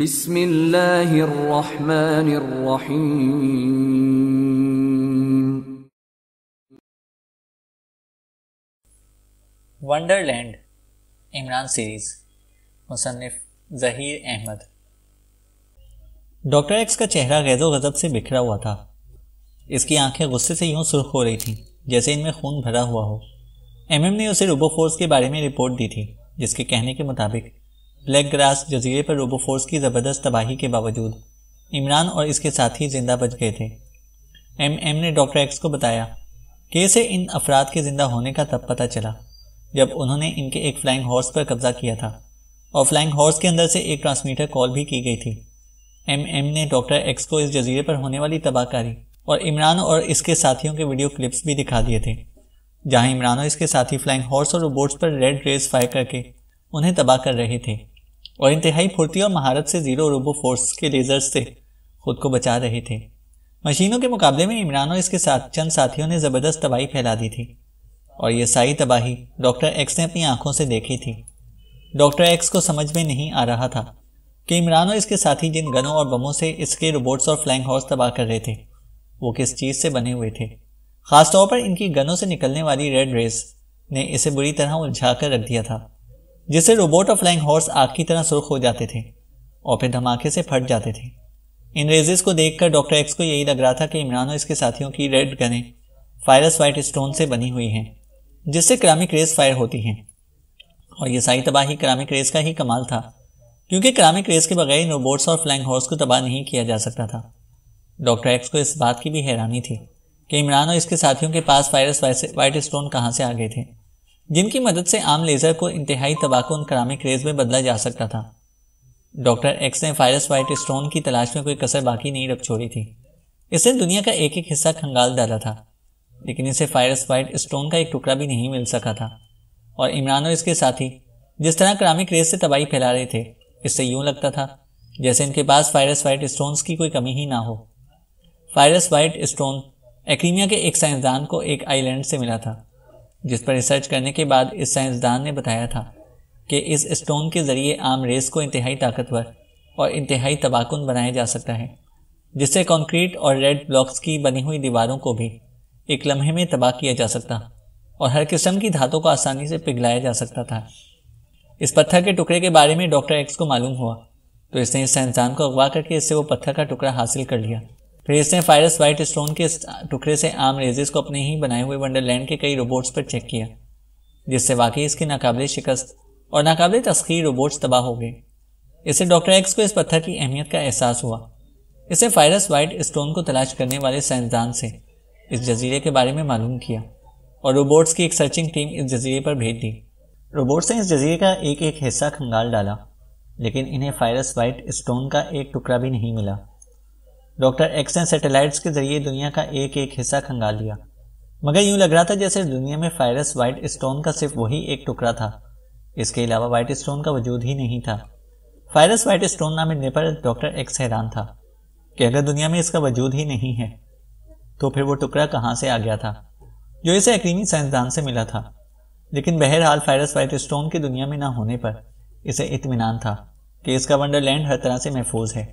بسم الله الرحمن الرحيم Wonderland Imran series मुसनफ Zaheer Ahmed doctor X का चेहरा गैजो गजब से बिखरा हुआ था इसकी आंखें गुस्से से यूं सुर्ख हो रही थीं जैसे इनमें खून भरा हुआ हो एमएम ने उसे रोबोफोर्स के बारे में रिपोर्ट दी थी जिसके कहने के मुताबिक ब्लैक ग्रास जजीरे पर रोबोफोर्स की ज़बरदस्त तबाही के बावजूद इमरान और इसके साथी जिंदा बच गए थे एम एम ने डॉक्टर एक्स को बताया कैसे इन अफराद के ज़िंदा होने का तब पता चला जब उन्होंने इनके एक फ्लाइंग हॉर्स पर कब्जा किया था और फ्लाइंग हॉर्स के अंदर से एक ट्रांसमीटर कॉल भी की गई थी एम एम ने डॉक्टर एक्स को इस जजीरे पर होने वाली तबाहकारी और इमरान और इसके साथियों के वीडियो क्लिप्स भी दिखा दिए थे जहां इमरान और इसके साथी फ्लाइंग हॉर्स और रोबोट्स पर रेड रेस फायर करके उन्हें तबाह कर रहे थे और इंतहाई फुर्ती और महारत से जीरो रोबो फोर्स के लेजर से खुद को बचा रहे थे मशीनों के मुकाबले में इमरान और इसके साथ चंद साथियों ने ज़बरदस्त तबाही फैला दी थी और ये सारी तबाही डॉक्टर एक्स ने अपनी आंखों से देखी थी डॉक्टर एक्स को समझ में नहीं आ रहा था कि इमरान और इसके साथी जिन गनों और बमों से इसके रोबोट्स और फ्लाइंग हॉर्स तबाह कर रहे थे वो किस चीज़ से बने हुए थे खासतौर पर इनकी गनों से निकलने वाली रेड रेस ने इसे बुरी तरह उलझा कर रख दिया था जिससे रोबोट और फ्लाइंग हॉर्स आग की तरह सुर्ख हो जाते थे और फिर धमाके से फट जाते थे इन रेजेस को देखकर डॉक्टर एक्स को यही लग रहा था कि इमरान और इसके साथियों की रेड गने फायरस वाइट स्टोन से बनी हुई हैं जिससे क्रामिक रेस फायर होती हैं और ये सारी तबाही क्रामिक रेस का ही कमाल था क्योंकि क्रामिक रेस के बगैर इन रोबोट्स और फ्लैंग हॉर्स को तबाह नहीं किया जा सकता था डॉक्टर एक्स को इस बात की भी हैरानी थी कि इमरान और इसके साथियों के पास फायरस वाइट स्टोन कहाँ से आ गए थे जिनकी मदद से आम लेज़र को इंतहाई तबाकुन करामिक रेज में बदला जा सकता था डॉक्टर एक्स ने फायरस वाइट स्टोन की तलाश में कोई कसर बाकी नहीं रख छोड़ी थी इसने दुनिया का एक एक हिस्सा खंगाल डाला था लेकिन इसे फायरस वाइट स्टोन का एक टुकड़ा भी नहीं मिल सका था और इमरान और इसके साथी जिस तरह करामिक रेज से तबाही फैला रहे थे इससे यूं लगता था जैसे इनके पास फायरस वाइट स्टोन की कोई कमी ही ना हो फायरस वाइट स्टोन एक्रीमिया के एक साइंसदान को एक आइलैंड से मिला था जिस पर रिसर्च करने के बाद इस साइंसदान ने बताया था कि इस स्टोन के ज़रिए आम रेस को इंतहाई ताकतवर और इंतहाई तबाकुन बनाया जा सकता है जिससे कंक्रीट और रेड ब्लॉक्स की बनी हुई दीवारों को भी एक लम्हे में तबाह किया जा सकता और हर किस्म की धातों को आसानी से पिघलाया जा सकता था इस पत्थर के टुकड़े के बारे में डॉक्टर एक्स को मालूम हुआ तो इसने इस साइंसदान को अगवा करके इससे वो पत्थर का टुकड़ा हासिल कर लिया तो इसने फायरस वाइट स्टोन के टुकड़े से आम रेजेस को अपने ही बनाए हुए वंडरलैंड के कई रोबोट्स पर चेक किया जिससे वाकई इसकी नाकाबिल शिकस्त और नाकाबिल तस्खीर रोबोट्स तबाह हो गए इससे डॉक्टर एक्स को इस पत्थर की अहमियत का एहसास हुआ इसे फायरस वाइट स्टोन को तलाश करने वाले साइंसदान से इस जजीरे के बारे में मालूम किया और रोबोट्स की एक सर्चिंग टीम इस जजीरे पर भेज दी रोबोट्स ने इस जजीरे का एक एक हिस्सा खंगाल डाला लेकिन इन्हें फायरस वाइट स्टोन का एक टुकड़ा भी नहीं मिला डॉक्टर एक्स ने सेटेलाइट के जरिए दुनिया का एक एक हिस्सा खंगाल लिया मगर यूं लग रहा था जैसे दुनिया में फायरस वाइट स्टोन का सिर्फ वही एक टुकड़ा था इसके अलावा वाइट स्टोन का वजूद ही नहीं था फायरस व्हाइट स्टोन ना मिलने पर डॉक्टर एक्स हैरान था कि अगर दुनिया में इसका वजूद ही नहीं है तो फिर वो टुकड़ा कहाँ से आ गया था जो इसे एक्रीमी साइंसदान से मिला था लेकिन बहरहाल फायरस वाइट स्टोन की दुनिया में ना होने पर इसे इतमान था कि इसका वंडरलैंड हर तरह से महफूज है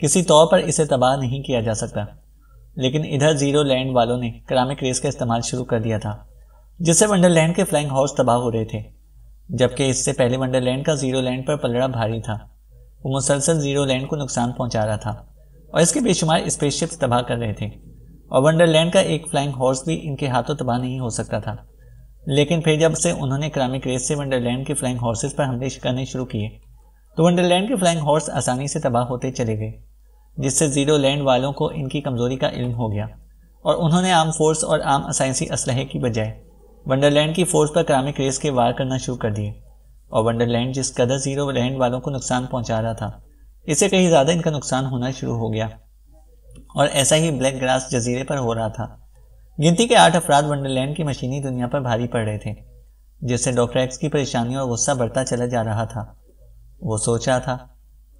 किसी तौर पर इसे तबाह नहीं किया जा सकता लेकिन इधर जीरो लैंड वालों ने क्रामिक रेस का इस्तेमाल शुरू कर दिया था जिससे वंडरलैंड के फ्लाइंग हॉर्स तबाह हो रहे थे जबकि इससे पहले वंडरलैंड का जीरो लैंड पर पलड़ा भारी था वो मुसलसल जीरो लैंड को नुकसान पहुंचा रहा था और इसके बेशुमार स्पेसशिप तबाह कर रहे थे और वंडरलैंड का एक फ्लाइंग हॉर्स भी इनके हाथों तबाह नहीं हो सकता था लेकिन फिर जब से उन्होंने क्रामिक रेस से वंडरलैंड के फ्लाइंग हॉर्सेस पर हमले करने शुरू किए तो वंडरलैंड के फ्लाइंग हॉर्स आसानी से तबाह होते चले गए जिससे ज़ीरो लैंड वालों को इनकी कमज़ोरी का इल्म हो गया और उन्होंने आम फोर्स और आम असाइंसी असलहे की बजाय वंडरलैंड की फोर्स पर क्रामिक रेस के वार करना शुरू कर दिए और वंडरलैंड जिस कदर ज़ीरो लैंड वालों को नुकसान पहुंचा रहा था इससे कहीं ज़्यादा इनका नुकसान होना शुरू हो गया और ऐसा ही ब्लैक ग्रास जजीरे पर हो रहा था गिनती के आठ अफराद वंडरलैंड की मशीनी दुनिया पर भारी पड़ रहे थे जिससे डॉक्टर एक्स की परेशानी और गुस्सा बढ़ता चला जा रहा था वो सोच रहा था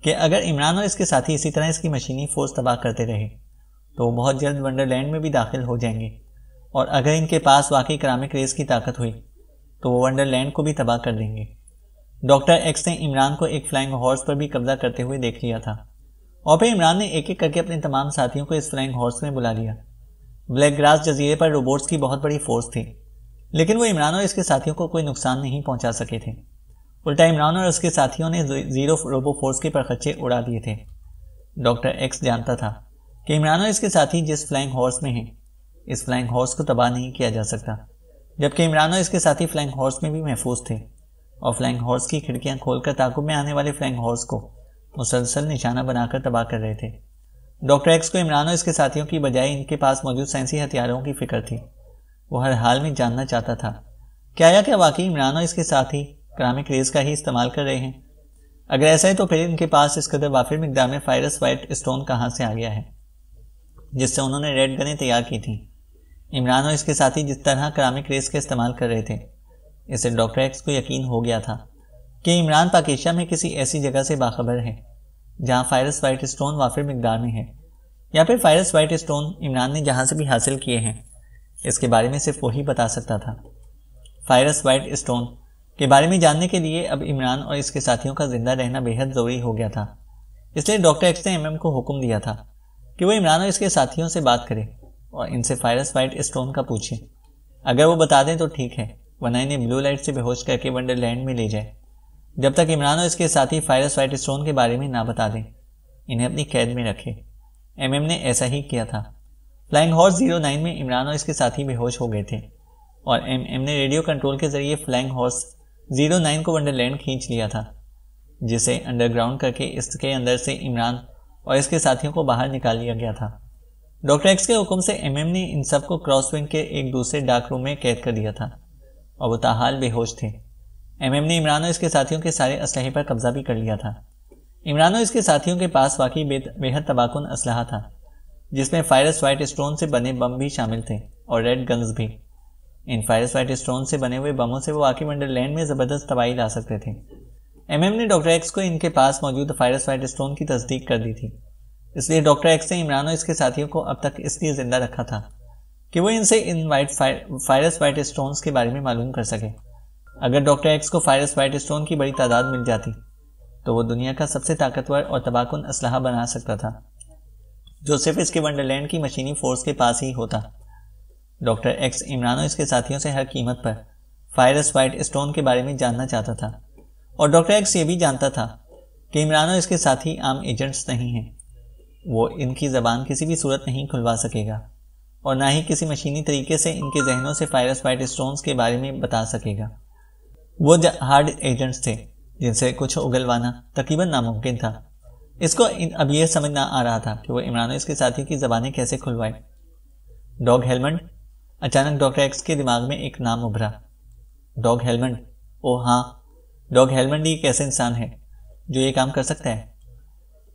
कि अगर इमरान और इसके साथी इसी तरह इसकी मशीनी फोर्स तबाह करते रहे तो बहुत जल्द वंडरलैंड में भी दाखिल हो जाएंगे और अगर इनके पास वाकई करामिक रेस की ताकत हुई तो वो वंडरलैंड को भी तबाह कर देंगे डॉक्टर एक्स ने इमरान को एक फ्लाइंग हॉर्स पर भी कब्जा करते हुए देख लिया था और फिर इमरान ने एक एक करके अपने तमाम साथियों को इस फ्लाइंग हॉर्स में बुला लिया ब्लैक ग्रास जजीरे पर रोबोट्स की बहुत बड़ी फोर्स थी लेकिन वो इमरान और इसके साथियों को कोई नुकसान नहीं पहुंचा सके थे उल्टा इमरान और उसके साथियों ने ज़ीरो रोबो फोर्स के परखच्चे उड़ा दिए थे डॉक्टर एक्स जानता था कि इमरान और इसके साथी जिस फ्लाइंग हॉर्स में हैं इस फ्लाइंग हॉर्स को तबाह नहीं किया जा सकता जबकि इमरान और इसके साथी फ्लाइंग हॉर्स में भी महफूज थे और फ्लाइंग हॉर्स की खिड़कियां खोलकर ताकुब में आने वाले फ्लाइंग हॉर्स को मुसलसल निशाना बनाकर तबाह कर रहे थे डॉक्टर एक्स को इमरान और इसके साथियों की बजाय इनके पास मौजूद साइंसी हथियारों की फिक्र थी वो हर हाल में जानना चाहता था क्या आया क्या वाकई इमरान और इसके साथी क्रामिक रेज का ही इस्तेमाल कर रहे हैं अगर ऐसा है तो फिर इनके पास इस कदर वाफिर मकदार में फायरस वाइट स्टोन कहाँ से आ गया है जिससे उन्होंने रेड गनें तैयार की थी इमरान और इसके साथी जिस तरह क्रामिक रेस का इस्तेमाल कर रहे थे इसे डॉक्टर एक्स को यकीन हो गया था कि इमरान पाकिस्तान में किसी ऐसी जगह से बाखबर है जहाँ फायरस वाइट स्टोन वाफिर मकदार में है या फिर फायरस वाइट स्टोन इमरान ने जहाँ से भी हासिल किए हैं इसके बारे में सिर्फ वही बता सकता था फायरस वाइट स्टोन के बारे में जानने के लिए अब इमरान और इसके साथियों का जिंदा रहना बेहद ज़रूरी हो गया था इसलिए डॉक्टर एक्स ने एम को हुक्म दिया था कि वो इमरान और इसके साथियों से बात करें और इनसे फायरस वाइट स्टोन का पूछे अगर वो बता दें तो ठीक है वरना इन्हें ब्लू लाइट से बेहोश करके वंडरलैंड में ले जाए जब तक इमरान और इसके साथी फायरस वाइट स्टोन के बारे में ना बता दें इन्हें अपनी कैद में रखे एम ने ऐसा ही किया था फ्लाइंग हॉर्स जीरो नाइन में इमरान और इसके साथी बेहोश हो गए थे और एम एम ने रेडियो कंट्रोल के जरिए फ्लाइंग हॉर्स जीरो नाइन को वंडरलैंड खींच लिया था जिसे अंडरग्राउंड करके इसके अंदर से इमरान और इसके साथियों को बाहर निकाल लिया गया था डॉक्टर एक्स के हुक्म से एमएम ने इन सब को क्रॉस विंग के एक दूसरे डाक रूम में कैद कर दिया था और वो ताहाल बेहोश थे एमएम ने इमरान और इसके साथियों के सारे असलहे पर कब्जा भी कर लिया था इमरान और इसके साथियों के पास वाकई बेहद तबाकुन असलहा था जिसमें फायरस वाइट स्टोन से बने बम भी शामिल थे और रेड गन्स भी इन फायरस वाइट स्टोन से बने हुए बमों से वो मंडल लैंड में ज़बरदस्त तबाही ला सकते थे एम ने डॉक्टर एक्स को इनके पास मौजूद वाइट स्टोन की तस्दीक कर दी थी इसलिए डॉक्टर एक्स ने इमरान और इसके साथियों को अब तक इसलिए ज़िंदा रखा था कि वो इनसे इन वाइट फायरस वाइट स्टोन के बारे में मालूम कर सके अगर डॉक्टर एक्स को फायरस वाइट स्टोन की बड़ी तादाद मिल जाती तो वो दुनिया का सबसे ताकतवर और तबाहकुन असलाह बना सकता था जो सिर्फ इसके वंडरलैंड की मशीनी फोर्स के पास ही होता डॉक्टर एक्स इमरान और इसके साथियों से हर कीमत पर फायरस वाइट स्टोन के बारे में जानना चाहता था और डॉक्टर एक्स ये भी जानता था कि इमरान और इसके साथी आम एजेंट्स नहीं हैं वो इनकी ज़बान किसी भी सूरत नहीं खुलवा सकेगा और ना ही किसी मशीनी तरीके से इनके जहनों से फायरस वाइट स्टोन्स के बारे में बता सकेगा वो हार्ड एजेंट्स थे जिनसे कुछ उगलवाना तकरीबन नामुमकिन था इसको अब यह समझ ना आ रहा था कि वो इमरान इसके साथियों की ज़बानें कैसे खुलवाए डॉग हेलमेट अचानक डॉक्टर एक्स के दिमाग में एक नाम उभरा डॉग हेलमेंट ओ हाँ डॉग हेलमेंट एक ऐसे इंसान है जो ये काम कर सकता है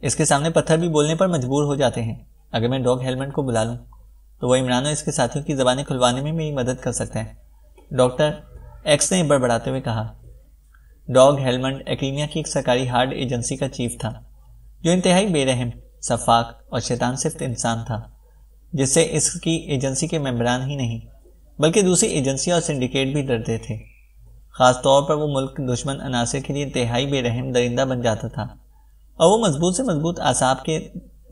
इसके सामने पत्थर भी बोलने पर मजबूर हो जाते हैं अगर मैं डॉग हेलमेंट को बुला लूँ तो वह इमरान और इसके साथियों की ज़बानें खुलवाने में मेरी मदद कर सकता है डॉक्टर एक्स ने बड़बड़ाते हुए कहा डॉग हेलमेंट एक्रीमिया की एक सरकारी हार्ड एजेंसी का चीफ था जो इंतहाई बेरहम शफाक और शैतान सिफ्त इंसान था जिससे इसकी एजेंसी के मेम्बरान ही नहीं बल्कि दूसरी एजेंसियाँ और सिंडिकेट भी डरते थे ख़ास तौर पर वो मुल्क दुश्मन अनासर के लिए इंतहाई बेरहम दरिंदा बन जाता था और वो मजबूत से मजबूत आसाब के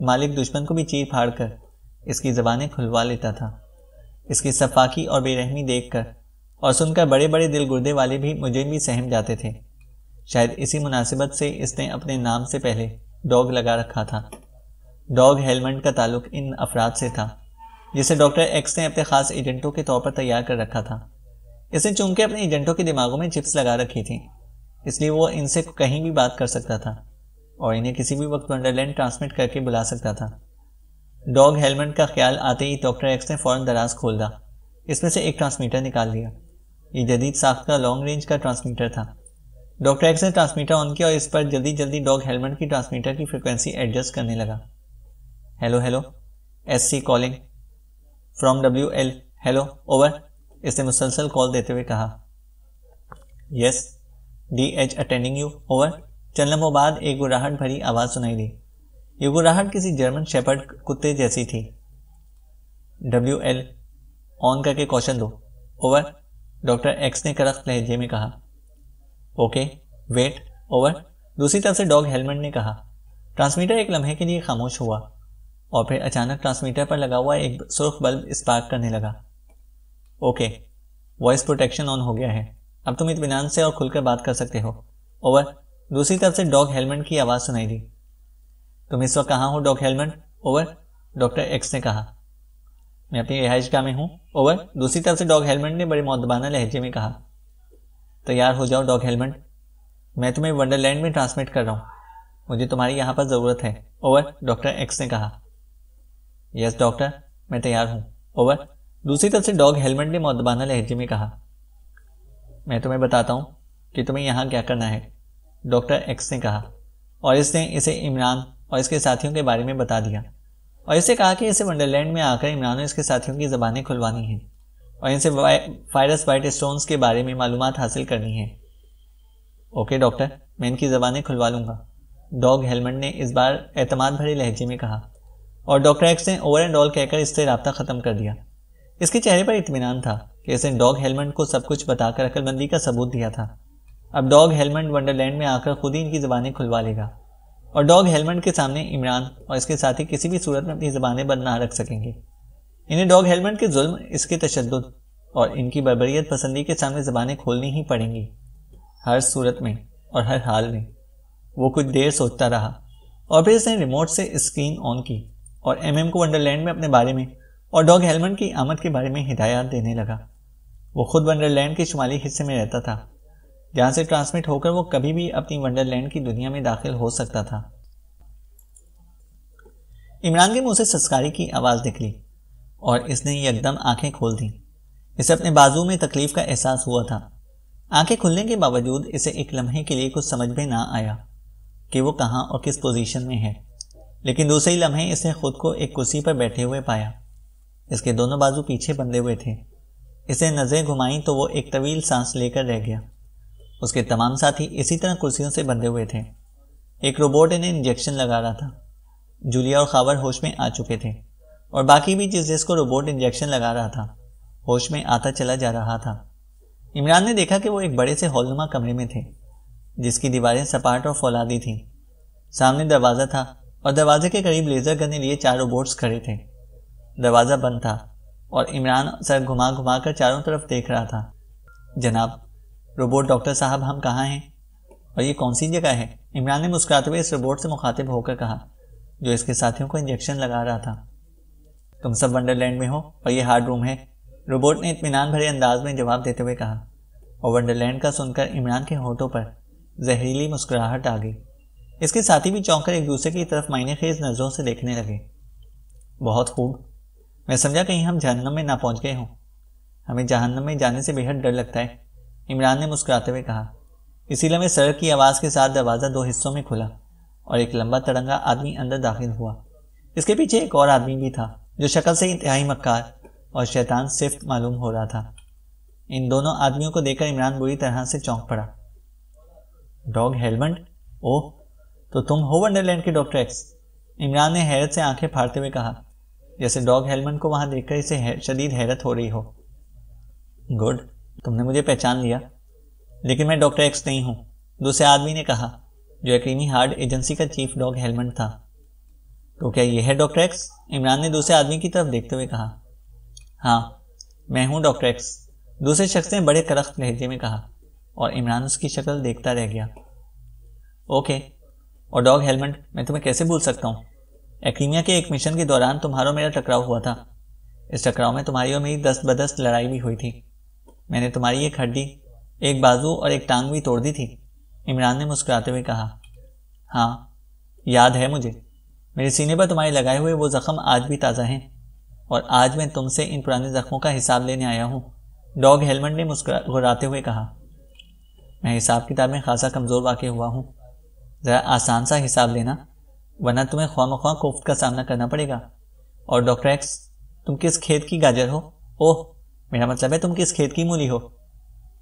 मालिक दुश्मन को भी चीर फाड़ कर इसकी ज़बानें खुलवा लेता था इसकी सफाकी और बेरहमी देख कर और सुनकर बड़े बड़े दिल गुर्दे वाले भी मुझे भी सहम जाते थे शायद इसी मुनासिबत से इसने अपने नाम से पहले डॉग लगा रखा था डॉग हेलमेंट का ताल्लुक इन अफराद से था जिसे डॉक्टर एक्स ने अपने खास एजेंटों के तौर पर तैयार कर रखा था इसने चूंकि अपने एजेंटों के दिमागों में चिप्स लगा रखी थी इसलिए वो इनसे कहीं भी बात कर सकता था और इन्हें किसी भी वक्त वंडरलैंड ट्रांसमिट करके बुला सकता था डॉग हेलमेट का ख्याल आते ही डॉक्टर एक्स ने फ़ौरन दराज खोल दा इसमें से एक ट्रांसमीटर निकाल लिया ये जदीद साख्त का लॉन्ग रेंज का ट्रांसमीटर था डॉक्टर एक्स ने ट्रांसमीटर ऑन किया और इस पर जल्दी जल्दी डॉग हेलमेट की ट्रांसमीटर की फ्रिक्वेंसी एडजस्ट करने लगा hello S C calling from W L hello over इसने मुसलसल कॉल देते हुए कहा yes D H attending you over चंद लम्बों बाद एक गुराहट भरी आवाज़ सुनाई दी ये गुराहट किसी जर्मन शेपर्ड कुत्ते जैसी थी डब्ल्यू एल ऑन करके क्वेश्चन दो ओवर डॉक्टर एक्स ने करख लहजे में कहा ओके वेट ओवर दूसरी तरफ से डॉग हेलमेट ने कहा ट्रांसमीटर एक लम्हे के लिए खामोश हुआ और फिर अचानक ट्रांसमीटर पर लगा हुआ एक सुर्ख बल्ब स्पार्क करने लगा ओके वॉइस प्रोटेक्शन ऑन हो गया है अब तुम इतमान से और खुलकर बात कर सकते हो ओवर दूसरी तरफ से डॉग हेलमेट की आवाज़ सुनाई दी तुम इस वक्त कहाँ हो Dog Helmet over doctor X ने कहा मैं अपनी गाह में हूँ ओवर दूसरी तरफ से डॉग हेलमेट ने बड़े मौतबाना लहजे में कहा तैयार हो जाओ डॉग हेलमेट मैं तुम्हें वंडरलैंड में ट्रांसमिट कर रहा हूँ मुझे तुम्हारी यहाँ पर ज़रूरत है ओवर डॉक्टर एक्स ने कहा यस डॉक्टर मैं तैयार हूँ ओवर दूसरी तरफ से डॉग हेलमेट ने मौतबाना लहजे में कहा मैं तुम्हें बताता हूँ कि तुम्हें यहां क्या करना है डॉक्टर एक्स ने कहा और इसने इसे इमरान और इसके साथियों के बारे में बता दिया और इसे कहा कि इसे वंडरलैंड में आकर इमरान और इसके साथियों की ज़बानें खुलवानी हैं और इनसे वायरस वाइट स्टोन्स के बारे में मालूम हासिल करनी है ओके डॉक्टर मैं इनकी ज़बानें खुलवा लूंगा डॉग हेलमेट ने इस बार एतमाद भरे लहजे में कहा और डॉक्टर एक्स ने ओवर एंड ऑल कहकर इससे रबता ख़त्म कर दिया इसके चेहरे पर इतमान था कि इसने डॉग हेलमेट को सब कुछ बताकर अकलमंदी का सबूत दिया था अब डॉग हेलमेट वंडरलैंड में आकर खुद ही इनकी ज़बानें खुलवा लेगा और डॉग हेलमेट के सामने इमरान और इसके साथी किसी भी सूरत में अपनी ज़बानें बंद ना रख सकेंगे इन्हें डॉग हेलमेट के जुल्म इसके तशद और इनकी बरबरीत पसंदी के सामने ज़बानें खोलनी ही पड़ेंगी हर सूरत में और हर हाल में वो कुछ देर सोचता रहा और फिर इसने रिमोट से स्क्रीन ऑन की और एम एम को वंडरलैंड में अपने बारे में और डॉग हेलमन की आमद के बारे में हिदायत देने लगा वो खुद वंडरलैंड के शुमाली हिस्से में रहता था जहाँ से ट्रांसमिट होकर वो कभी भी अपनी वंडरलैंड की दुनिया में दाखिल हो सकता था इमरान के मुंह से सस्कारी की आवाज़ निकली और इसने यकदम आंखें खोल दी इसे अपने बाजू में तकलीफ का एहसास हुआ था आंखें खुलने के बावजूद इसे एक लम्हे के लिए कुछ समझ में ना आया कि वो कहाँ और किस पोजीशन में है लेकिन दूसरे ही लम्हे इसने खुद को एक कुर्सी पर बैठे हुए पाया इसके दोनों बाजू पीछे बंधे हुए थे इसे नज़रें घुमाई तो वो एक तवील सांस लेकर रह गया उसके तमाम साथी इसी तरह कुर्सियों से बंधे हुए थे एक रोबोट इन्हें इंजेक्शन लगा रहा था जूलिया और खावर होश में आ चुके थे और बाकी भी जिस जिसको रोबोट इंजेक्शन लगा रहा था होश में आता चला जा रहा था इमरान ने देखा कि वो एक बड़े से हॉलनुमा कमरे में थे जिसकी दीवारें सपाट और फौलादी थीं सामने दरवाज़ा था और दरवाजे के करीब लेजर गन लिए चारों रोबोट्स खड़े थे दरवाज़ा बंद था और इमरान सर घुमा घुमा कर चारों तरफ देख रहा था जनाब रोबोट डॉक्टर साहब हम कहाँ हैं और ये कौन सी जगह है इमरान ने मुस्कुराते हुए इस रोबोट से मुखातिब होकर कहा जो इसके साथियों को इंजेक्शन लगा रहा था तुम सब वंडरलैंड में हो और ये हार्ड रूम है रोबोट ने इतमान भरे अंदाज में जवाब देते हुए कहा और वंडरलैंड का सुनकर इमरान के होठों पर जहरीली मुस्कुराहट आ गई इसके साथी भी चौंककर एक दूसरे की तरफ मायने खेज नज़रों से देखने लगे बहुत खूब मैं समझा कहीं हम जहन्नम में ना पहुंच गए हों हमें जहन्नम में जाने से बेहद डर लगता है इमरान ने मुस्कुराते हुए कहा इसी में सड़क की आवाज़ के साथ दरवाज़ा दो हिस्सों में खुला और एक लंबा तड़ंगा आदमी अंदर दाखिल हुआ इसके पीछे एक और आदमी भी था जो शक्ल से इंतहाई मक्कार और शैतान सिफ्त मालूम हो रहा था इन दोनों आदमियों को देखकर इमरान बुरी तरह से चौंक पड़ा डॉग हेलमेट ओह तो तुम हो वंडरलैंड के डॉक्टर एक्स इमरान ने हैरत से आंखें फाड़ते हुए कहा जैसे डॉग हेलमन को वहां देखकर इसे है, शदीद हैरत हो रही हो गुड तुमने मुझे पहचान लिया लेकिन मैं डॉक्टर एक्स नहीं हूं दूसरे आदमी ने कहा जो यकीनी हार्ड एजेंसी का चीफ डॉग हेलमेंट था तो क्या यह है डॉक्टर एक्स इमरान ने दूसरे आदमी की तरफ देखते हुए कहा हाँ मैं हूं डॉक्टर एक्स दूसरे शख्स ने बड़े करख्त लहजे में कहा और इमरान उसकी शक्ल देखता रह गया ओके और डॉग हेलमेट मैं तुम्हें कैसे भूल सकता हूँ एक्रीमिया के एक मिशन के दौरान तुम्हारा मेरा टकराव हुआ था इस टकराव में तुम्हारी और मेरी दस्त बदस्त लड़ाई भी हुई थी मैंने तुम्हारी एक हड्डी एक बाजू और एक टांग भी तोड़ दी थी इमरान ने मुस्कुराते हुए कहा हाँ याद है मुझे मेरे सीने पर तुम्हारे लगाए हुए वो ज़ख्म आज भी ताज़ा हैं और आज मैं तुमसे इन पुराने ज़ख्मों का हिसाब लेने आया हूँ डॉग हेलमेट ने मुस्कुराते हुए कहा मैं हिसाब किताब में खासा कमज़ोर वाक़ हुआ हूँ ज़रा आसान सा हिसाब लेना वरना तुम्हें ख्वा मख्वा कोफ्त का सामना करना पड़ेगा और डॉक्टर एक्स तुम किस खेत की गाजर हो ओह मेरा मतलब है तुम किस खेत की मूली हो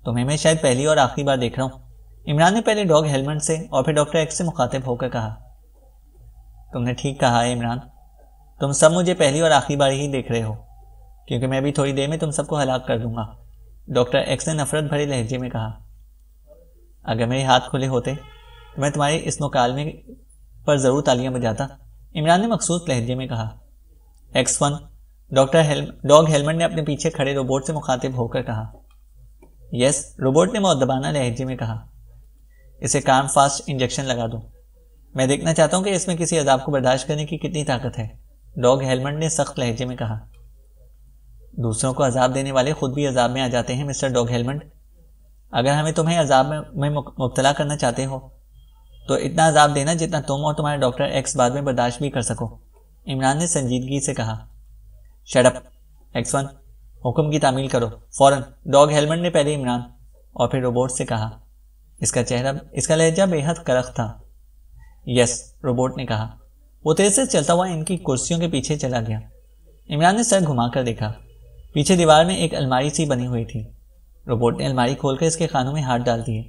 तुम्हें मैं शायद पहली और आखिरी बार देख रहा हूँ इमरान ने पहले डॉग हेलमेट से और फिर डॉक्टर एक्स से मुखातिब होकर कहा तुमने ठीक कहा है इमरान तुम सब मुझे पहली और आखिरी बार ही देख रहे हो क्योंकि मैं अभी थोड़ी देर में तुम सबको हलाक कर दूंगा डॉक्टर एक्स ने नफरत भरे लहजे में कहा अगर मेरे हाथ खुले होते मैं तुम्हारे इस मुकालमे पर ज़रूर तालियां बजाता इमरान ने मखसूस लहजे में कहा एक्स वन डॉक्टर हेल डॉग हेलमेट ने अपने पीछे खड़े रोबोट से मुखातिब होकर कहा यस रोबोट ने मौदबाना लहजे में कहा इसे काम फास्ट इंजेक्शन लगा दो मैं देखना चाहता हूँ कि इसमें किसी अजाब को बर्दाश्त करने की कितनी ताकत है डॉग हेलमेट ने सख्त लहजे में कहा दूसरों को अजाब देने वाले खुद भी अजाब में आ जाते हैं मिस्टर डॉग हेलमेट अगर हमें तुम्हें अजाब में मुबतला करना चाहते हो तो इतना अजाब देना जितना तुम और तुम्हारे डॉक्टर एक्स बाद में बर्दाश्त भी कर सको इमरान ने संजीदगी से कहा शडप एक्स वन हुक्म की तामील करो फौरन डॉग हेलमेट ने पहले इमरान और फिर रोबोट से कहा इसका चेहरा इसका लहजा बेहद करख था यस रोबोट ने कहा वो तेज से चलता हुआ इनकी कुर्सियों के पीछे चला गया इमरान ने सर घुमाकर देखा पीछे दीवार में एक अलमारी सी बनी हुई थी रोबोट ने अलमारी खोलकर इसके खानों में हाथ डाल दिए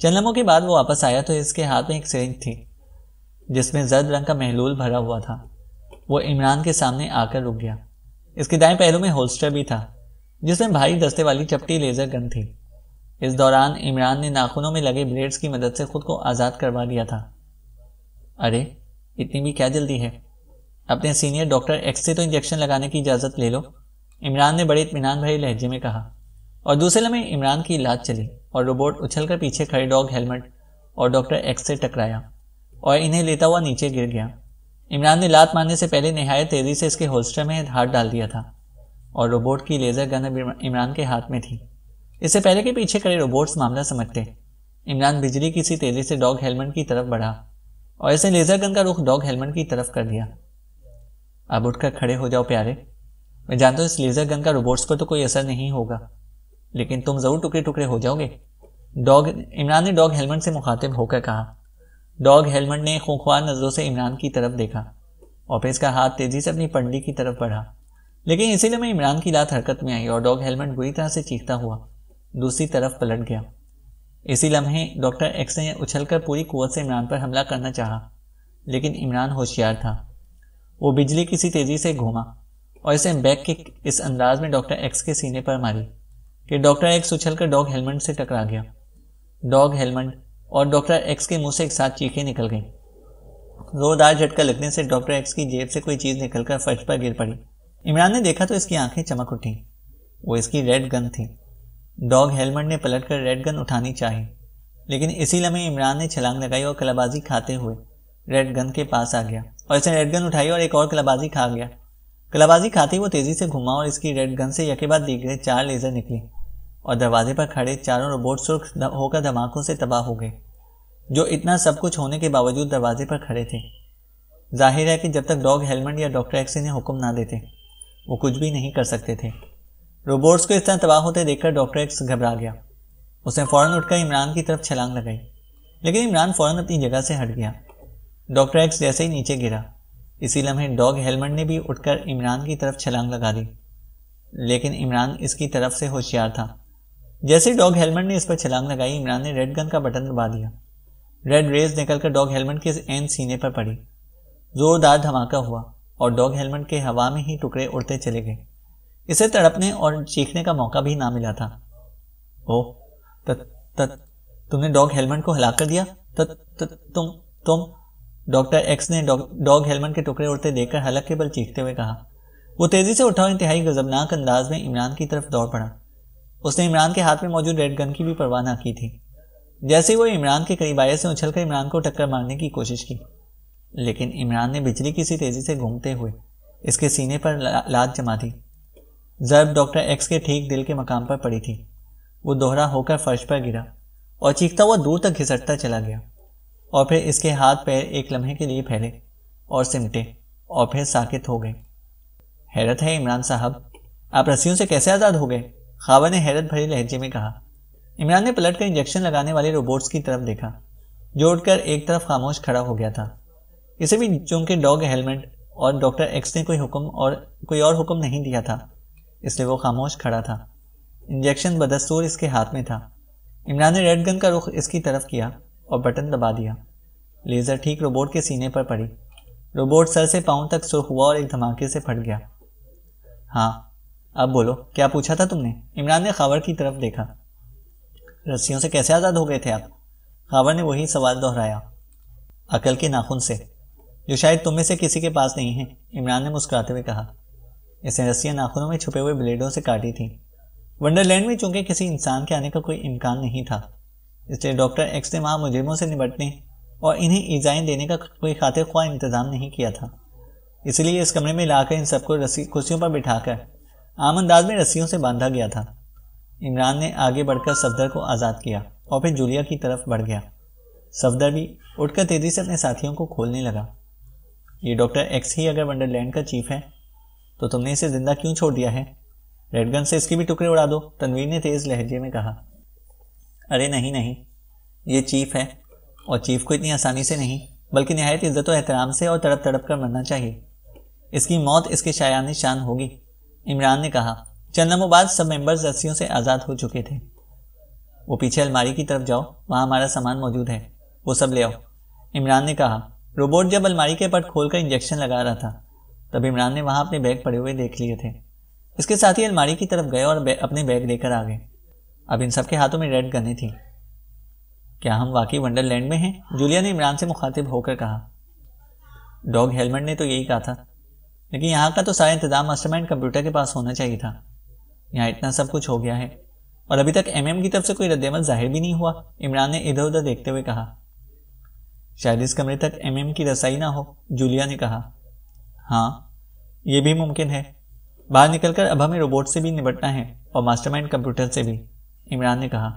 चंद लम्हों के बाद वो वापस आया तो इसके हाथ में एक सिरिंज थी जिसमें जर्द रंग का महलूल भरा हुआ था वो इमरान के सामने आकर रुक गया इसके दाएं पैरों में होल्स्टर भी था जिसमें भारी दस्ते वाली चपटी लेजर गन थी इस दौरान इमरान ने नाखूनों में लगे ब्लेड्स की मदद से खुद को आज़ाद करवा लिया था अरे इतनी भी क्या जल्दी है अपने सीनियर डॉक्टर एक्स से तो इंजेक्शन लगाने की इजाज़त ले लो इमरान ने बड़े इतमान भरे लहजे में कहा और दूसरे लम्हे इमरान की इलाज चली और रोबोट उछलकर पीछे खड़े डॉग हेलमेट और डॉक्टर एक्स से टकराया और इन्हें लेता हुआ नीचे गिर गया इमरान ने लात मारने से पहले नहायत तेज़ी से इसके होल्स्टर में हाथ डाल दिया था और रोबोट की लेज़र गन अब इमरान के हाथ में थी इससे पहले के पीछे खड़े रोबोट्स मामला समझते इमरान बिजली की सी तेज़ी से डॉग हेलमेट की तरफ बढ़ा और इसने लेज़र गन का रुख डॉग हेलमेट की तरफ कर दिया अब उठकर खड़े हो जाओ प्यारे मैं जानता हूँ इस लेज़र गन का रोबोट्स पर तो कोई असर नहीं होगा लेकिन तुम ज़रूर टुकड़े टुकड़े हो जाओगे डॉग इमरान ने डॉग हेलमेट से मुखातिब होकर कहा डॉग हेलमेट ने खूंखवार नज़रों से इमरान की तरफ देखा और फिर इसका हाथ तेज़ी से अपनी पंडी की तरफ बढ़ा लेकिन इसीलिए में इमरान की लात हरकत में आई और डॉग हेलमेट बुरी तरह से चीखता हुआ दूसरी तरफ पलट गया इसी लम्हे डॉक्टर एक्स ने उछलकर पूरी कुवत से इमरान पर हमला करना चाहा लेकिन इमरान होशियार था वो बिजली किसी तेज़ी से घूमा और इसे बैक के इस अंदाज में डॉक्टर एक्स के सीने पर मारी कि डॉक्टर एक्स उछलकर डॉग हेलमेट से टकरा गया डॉग हेलमंड और डॉक्टर एक्स के मुंह से एक साथ चीखें निकल गईं जोरदार झटका लगने से डॉक्टर एक्स की जेब से कोई चीज़ निकलकर फर्श पर गिर पड़ी इमरान ने देखा तो इसकी आंखें चमक उठी वो इसकी रेड गन थी डॉग हेलमेट ने पलट कर रेड गन उठानी चाहिए लेकिन इसी लम्हे इमरान ने छलांग लगाई और कलाबाजी खाते हुए रेड गन के पास आ गया और इसने रेड गन उठाई और एक और कलाबाजी खा गया कलाबाजी खाते ही वो तेज़ी से घुमा और इसकी रेड गन से यके बाद गए चार लेज़र निकली और दरवाजे पर खड़े चारों रोबोट सुर्ख होकर धमाकों से तबाह हो गए जो इतना सब कुछ होने के बावजूद दरवाजे पर खड़े थे जाहिर है कि जब तक डॉग हेलमेट या डॉक्टर एक्स ने हुक्म ना देते वो कुछ भी नहीं कर सकते थे रोबोट्स को इस तरह तबाह होते देखकर डॉक्टर एक्स घबरा गया उसने फ़ौरन उठकर इमरान की तरफ छलांग लगाई लेकिन इमरान फ़ौरन अपनी जगह से हट गया डॉक्टर एक्स जैसे ही नीचे गिरा इसी लम्हे डॉग हेलमेट ने भी उठकर इमरान की तरफ छलांग लगा दी लेकिन इमरान इसकी तरफ से होशियार था जैसे ही डॉग हेलमेट ने इस पर छलांग लगाई इमरान ने रेड गन का बटन दबा दिया रेड रेज निकलकर डॉग हेलमेट के एन सीने पर पड़ी जोरदार धमाका हुआ और डॉग हेलमेट के हवा में ही टुकड़े उड़ते चले गए इसे तड़पने और चीखने का मौका भी ना मिला था ओह तुमने डॉग हेलमेट को हिला कर दिया तुम तुम डॉक्टर एक्स ने डॉग हेलमेट के टुकड़े उड़ते देखकर हलक के बल चीखते हुए कहा वो तेजी से उठा इंतहाई गजबनाक अंदाज में इमरान की तरफ दौड़ पड़ा उसने इमरान के हाथ में मौजूद रेड गन की भी परवाह ना की थी जैसे ही वो इमरान के करीब आए से उछलकर इमरान को टक्कर मारने की कोशिश की लेकिन इमरान ने बिजली की सी तेज़ी से घूमते हुए इसके सीने पर लात जमा दी जर्ब डॉक्टर एक्स के ठीक दिल के मकाम पर पड़ी थी वो दोहरा होकर फर्श पर गिरा और चीखता हुआ दूर तक घिसटता चला गया और फिर इसके हाथ पैर एक लम्हे के लिए फैले और सिमटे और फिर साकित हो गए हैरत है इमरान साहब आप रस्सियों से कैसे आज़ाद हो गए खाबा ने हैरत भरे लहजे में कहा इमरान ने पलट कर इंजेक्शन लगाने वाले रोबोट्स की तरफ देखा जो उठकर एक तरफ खामोश खड़ा हो गया था इसे भी चूंकि डॉग हेलमेट और डॉक्टर एक्स ने कोई हुक्म और कोई और हुक्म नहीं दिया था इसलिए वो खामोश खड़ा था इंजेक्शन बदस्तूर इसके हाथ में था इमरान ने रेड गन का रुख इसकी तरफ किया और बटन दबा दिया लेज़र ठीक रोबोट के सीने पर पड़ी रोबोट सर से पाँव तक सुरख हुआ और एक धमाके से फट गया हाँ अब बोलो क्या पूछा था तुमने इमरान ने खावर की तरफ देखा रस्सियों से कैसे आज़ाद हो गए थे आप खावर ने वही सवाल दोहराया अकल के नाखून से जो शायद तुम में से किसी के पास नहीं है इमरान ने मुस्कुराते हुए कहा इसने रस्सियाँ नाखूनों में छुपे हुए ब्लेडों से काटी थी वंडरलैंड में चूंकि किसी इंसान के आने का कोई इम्कान नहीं था इसलिए डॉक्टर एक्स ने वहाँ मुजरिमों से निपटने और इन्हें ईजाइन देने का कोई खातिर ख्वाह इंतज़ाम नहीं किया था इसलिए इस कमरे में लाकर इन सबको रस्सी कुर्सियों पर बिठाकर आम अंदाज में रस्सियों से बांधा गया था इमरान ने आगे बढ़कर सफदर को आज़ाद किया और फिर जूलिया की तरफ बढ़ गया सफदर भी उठकर तेज़ी से अपने साथियों को खोलने लगा ये डॉक्टर एक्स ही अगर वंडरलैंड का चीफ है तो तुमने इसे ज़िंदा क्यों छोड़ दिया है रेडगन से इसकी भी टुकड़े उड़ा दो तनवीर ने तेज़ लहजे में कहा अरे नहीं नहीं ये चीफ है और चीफ को इतनी आसानी से नहीं बल्कि नहायत इज्जत और एहतराम से और तड़प तड़प कर मरना चाहिए इसकी मौत इसके शायान शान होगी इमरान ने कहा चंद नमों बाद सब मेंबर्स रस्सियों से आज़ाद हो चुके थे वो पीछे अलमारी की तरफ जाओ वहाँ हमारा सामान मौजूद है वो सब ले आओ इमरान ने कहा रोबोट जब अलमारी के पट खोलकर इंजेक्शन लगा रहा था तब इमरान ने वहाँ अपने बैग पड़े हुए देख लिए थे इसके साथ ही अलमारी की तरफ गए और बै, अपने बैग लेकर आ गए अब इन सबके हाथों में रेड गने थी क्या हम वाकई वंडरलैंड में हैं जूलिया ने इमरान से मुखातिब होकर कहा डॉग हेलमेट ने तो यही कहा था लेकिन यहाँ का तो सारा इंतजाम मास्टर माइंड कंप्यूटर के पास होना चाहिए था यहाँ इतना सब कुछ हो गया है और अभी तक एमएम की तरफ से कोई रद्दमल जाहिर भी नहीं हुआ इमरान ने इधर उधर देखते हुए कहा शायद इस कमरे तक एमएम की रसाई ना हो जूलिया ने कहा हाँ ये भी मुमकिन है बाहर निकलकर अब हमें रोबोट से भी निपटना है और मास्टरमाइंड कंप्यूटर से भी इमरान ने कहा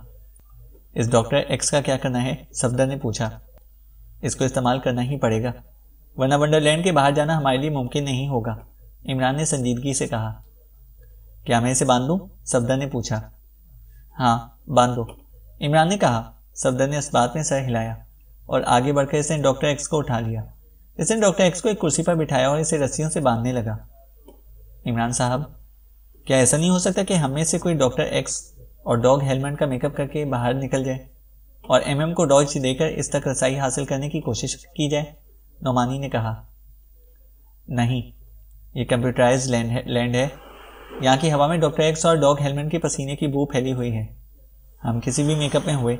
इस डॉक्टर एक्स का क्या करना है सफदर ने पूछा इसको इस्तेमाल करना ही पड़ेगा वरना वंडरलैंड के बाहर जाना हमारे लिए मुमकिन नहीं होगा इमरान ने संजीदगी से कहा क्या मैं इसे बांध दूँ सफदर ने पूछा हाँ बांध दो इमरान ने कहा सफदर ने बात में सर हिलाया और आगे बढ़कर इसने डॉक्टर एक्स को उठा लिया इसने डॉक्टर एक्स को एक कुर्सी पर बिठाया और इसे रस्सियों से बांधने लगा इमरान साहब क्या ऐसा नहीं हो सकता कि हमें से कोई डॉक्टर एक्स और डॉग हेलमेट का मेकअप करके बाहर निकल जाए और एमएम को डॉज देकर इस तक रसाई हासिल करने की कोशिश की जाए नोमानी ने कहा नहीं ये कंप्यूटराइज लैंड है लैंड है यहाँ की हवा में डॉक्टर एक्स और डॉग हेलमेट के पसीने की बू फैली हुई है हम किसी भी मेकअप में हुए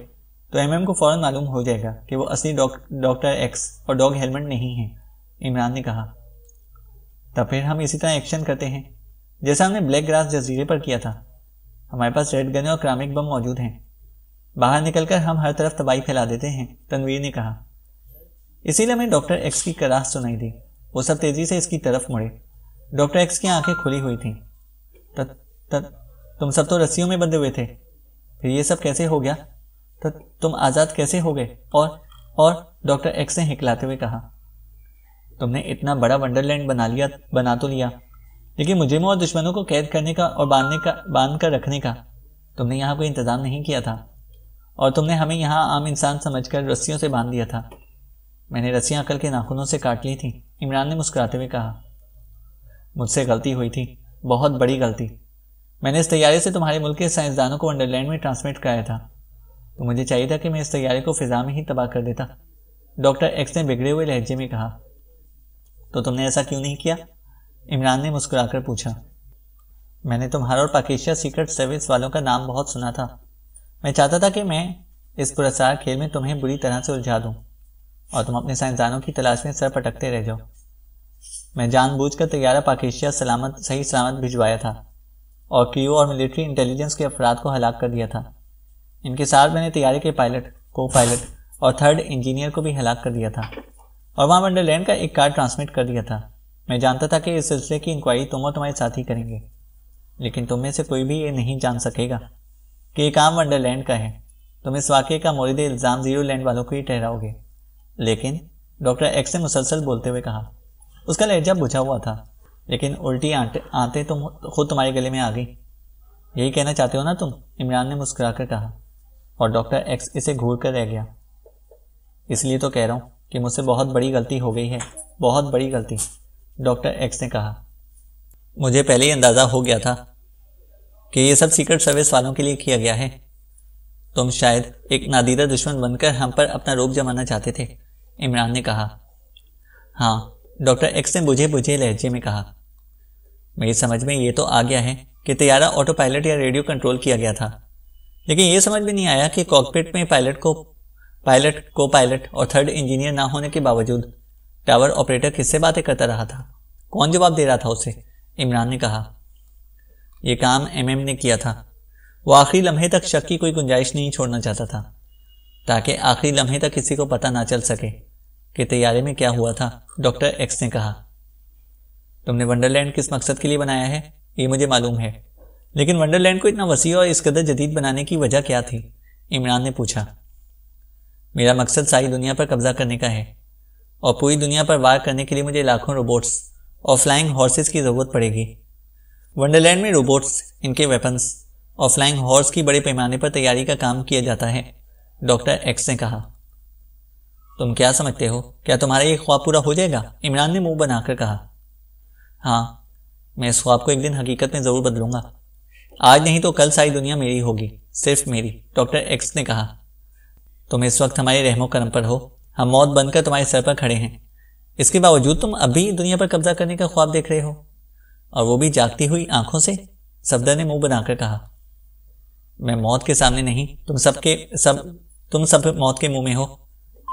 तो एम को फ़ौरन मालूम हो जाएगा कि वो असली डॉक्टर एक्स और डॉग हेलमेट नहीं है इमरान ने कहा तब फिर हम इसी तरह एक्शन करते हैं जैसा हमने ब्लैक ग्रास जजीरे पर किया था हमारे पास रेड गन और क्रामिक बम मौजूद हैं बाहर निकलकर हम हर तरफ तबाही फैला देते हैं तनवीर ने कहा इसीलिए हमें डॉक्टर एक्स की कराह सुनाई दी वो सब तेजी से इसकी तरफ मुड़े डॉक्टर एक्स की आंखें खुली हुई थी तत, तत, तुम सब तो रस्सियों में बंधे हुए थे फिर ये सब कैसे हो गया तत, तुम आज़ाद कैसे हो गए और और डॉक्टर एक्स ने हिकलाते हुए कहा तुमने इतना बड़ा वंडरलैंड बना लिया बना तो लिया लेकिन मुझे और दुश्मनों को कैद करने का और बांधने का बांध कर रखने का तुमने यहाँ कोई इंतज़ाम नहीं किया था और तुमने हमें यहाँ आम इंसान समझकर रस्सियों से बांध दिया था मैंने रस्सियाँ अकल के नाखूनों से काट ली थी इमरान ने मुस्कुराते हुए कहा मुझसे गलती हुई थी बहुत बड़ी गलती मैंने इस तैयारी से तुम्हारे मुल्क के साइंसदानों को वंडरलैंड में ट्रांसमिट कराया था तो मुझे चाहिए था कि मैं इस तैयारी को फिजा में ही तबाह कर देता डॉक्टर एक्स ने बिगड़े हुए लहजे में कहा तो तुमने ऐसा क्यों नहीं किया इमरान ने मुस्कुराकर पूछा मैंने तुम्हारा और पाकिस्तान सीक्रेट सर्विस वालों का नाम बहुत सुना था मैं चाहता था कि मैं इस पुरस्कार खेल में तुम्हें बुरी तरह से उलझा दूँ और तुम अपने साइंसदानों की तलाश में सर पटकते रह जाओ मैं जानबूझ कर तैयारा पाकिस्तान सलामत सही सलामत भिजवाया था और क्यू और मिलिट्री इंटेलिजेंस के अफराद को हलाक कर दिया था इनके साथ मैंने तैयारी के पायलट को पायलट और थर्ड इंजीनियर को भी हलाक कर दिया था और वहाँ वंडरलैंड का एक कार्ड ट्रांसमिट कर दिया था मैं जानता था कि इस सिलसिले की इंक्वायरी तुम और तुम्हारे ही करेंगे लेकिन तुम में से कोई भी ये नहीं जान सकेगा कि ये काम वंडरलैंड का है तुम इस वाक्य का मोरद इल्ज़ाम जीरो लैंड वालों को ही ठहराओगे लेकिन डॉक्टर एक्स ने मुसलसल बोलते हुए कहा उसका लहजा बुझा हुआ था लेकिन उल्टी आते आते तो खुद तुम्हारे गले में आ गई यही कहना चाहते हो ना तुम इमरान ने मुस्कुरा कर कहा और डॉक्टर एक्स इसे घूर कर रह गया इसलिए तो कह रहा हूं कि मुझसे बहुत बड़ी गलती हो गई है बहुत बड़ी गलती डॉक्टर एक्स ने कहा मुझे पहले ही अंदाज़ा हो गया था कि यह सब सीक्रेट सर्विस वालों के लिए किया गया है तुम शायद एक नादीदा दुश्मन बनकर हम पर अपना रोग जमाना चाहते थे इमरान ने कहा हाँ डॉक्टर एक्स ने बुझे बुझे लहजे में कहा मेरी समझ में ये तो आ गया है कि तैयारा ऑटो पायलट या रेडियो कंट्रोल किया गया था लेकिन ये समझ में नहीं आया कि कॉकपिट में पायलट को पायलट को पायलट और थर्ड इंजीनियर ना होने के बावजूद टावर ऑपरेटर किससे बातें करता रहा था कौन जवाब दे रहा था उसे इमरान ने कहा यह काम एमएम ने किया था वो आखिरी लम्हे तक शक की कोई गुंजाइश नहीं छोड़ना चाहता था ताकि आखिरी लम्हे तक किसी को पता ना चल सके कि तैयारी में क्या हुआ था डॉक्टर एक्स ने कहा तुमने वंडरलैंड किस मकसद के लिए बनाया है ये मुझे मालूम है लेकिन वंडरलैंड को इतना वसी और इस कदर जदीद बनाने की वजह क्या थी इमरान ने पूछा मेरा मकसद सारी दुनिया पर कब्जा करने का है और पूरी दुनिया पर वार करने के लिए मुझे लाखों रोबोट्स और फ्लाइंग हॉर्सेस की ज़रूरत पड़ेगी वंडरलैंड में रोबोट्स इनके वेपन्स और फ्लाइंग हॉर्स की बड़े पैमाने पर तैयारी का काम किया जाता है डॉक्टर एक्स ने कहा तुम क्या समझते हो क्या तुम्हारा ये ख्वाब पूरा हो जाएगा इमरान ने मुंह बनाकर कहा हाँ मैं इस ख्वाब को एक दिन हकीकत में ज़रूर बदलूंगा आज नहीं तो कल सारी दुनिया मेरी होगी सिर्फ मेरी डॉक्टर एक्स ने कहा तुम इस वक्त हमारे रहमो करम पर हो हम मौत बनकर तुम्हारे सर पर खड़े हैं इसके बावजूद तुम अभी दुनिया पर कब्जा करने का ख्वाब देख रहे हो और वो भी जागती हुई आंखों से सफदर ने मुंह बनाकर कहा मैं मौत के सामने नहीं तुम सबके सब तुम सब मौत के मुंह में हो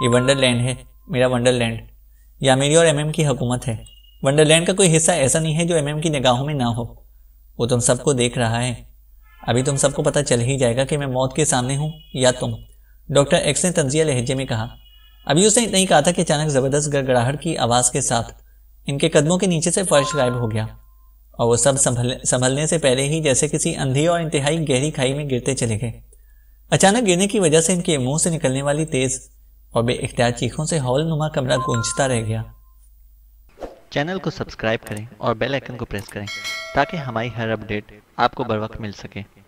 ये वंडरलैंड है मेरा वंडरलैंड या मेरी और एमएम की हुकूमत है वंडरलैंड का कोई हिस्सा ऐसा नहीं है जो एमएम की निगाहों में ना हो वो तुम सबको देख रहा है अभी तुम सबको पता चल ही जाएगा कि मैं मौत के सामने हूँ या तुम डॉक्टर एक्स ने तंजिया लहजे में कहा अभी उसने इतना ही कहा था कि अचानक ज़बरदस्त गड़गड़ाहट की आवाज़ के साथ इनके कदमों के नीचे से फर्श गायब हो गया और वो सब संभल संभलने से पहले ही जैसे किसी अंधी और इंतहाई गहरी खाई में गिरते चले गए अचानक गिरने की वजह से इनके मुंह से निकलने वाली तेज और बेख्तियार चीखों से हॉल नुमा कमरा गूंजता रह गया चैनल को सब्सक्राइब करें और बेल आइकन को प्रेस करें ताकि हमारी हर अपडेट आपको बर वक्त मिल सके